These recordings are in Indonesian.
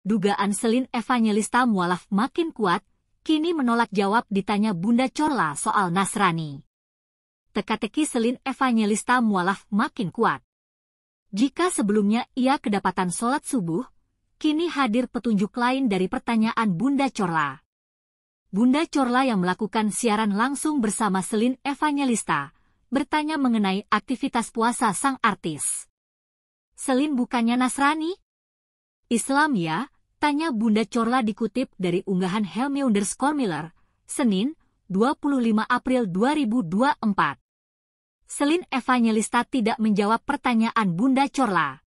Dugaan Selin Evangelista mualaf makin kuat, kini menolak jawab ditanya Bunda Corla soal Nasrani. Teka-teki Selin Evangelista mualaf makin kuat. Jika sebelumnya ia kedapatan sholat subuh, kini hadir petunjuk lain dari pertanyaan Bunda Corla. Bunda Corla yang melakukan siaran langsung bersama Selin Evangelista, bertanya mengenai aktivitas puasa sang artis. Selin bukannya Nasrani? Islam ya, Tanya Bunda Corla dikutip dari unggahan Helmi underscore Miller, Senin, 25 April 2024. Selin Evangelista tidak menjawab pertanyaan Bunda Corla.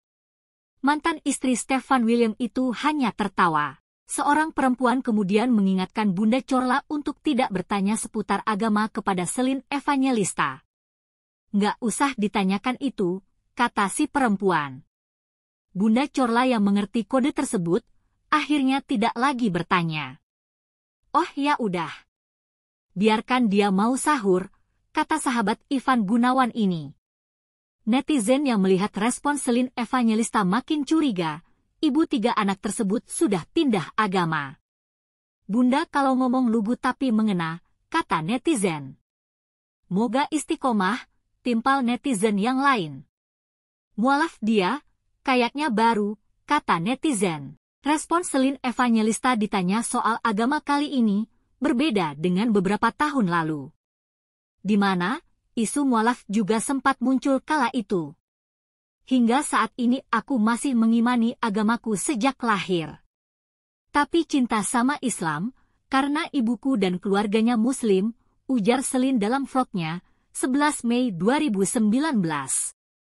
Mantan istri Stefan William itu hanya tertawa. Seorang perempuan kemudian mengingatkan Bunda Corla untuk tidak bertanya seputar agama kepada Selin Evangelista. Nggak usah ditanyakan itu, kata si perempuan. Bunda Corla yang mengerti kode tersebut, akhirnya tidak lagi bertanya. Oh ya udah. Biarkan dia mau sahur, kata sahabat Ivan Gunawan ini. Netizen yang melihat respon Selin Evangelista makin curiga, ibu tiga anak tersebut sudah pindah agama. Bunda kalau ngomong lugu tapi mengena, kata netizen. Moga istiqomah, timpal netizen yang lain. Mualaf dia, kayaknya baru, kata netizen. Respon Selin Evangelista ditanya soal agama kali ini berbeda dengan beberapa tahun lalu. Di mana, isu mualaf juga sempat muncul kala itu. Hingga saat ini aku masih mengimani agamaku sejak lahir. Tapi cinta sama Islam, karena ibuku dan keluarganya Muslim, ujar Selin dalam vlognya, 11 Mei 2019.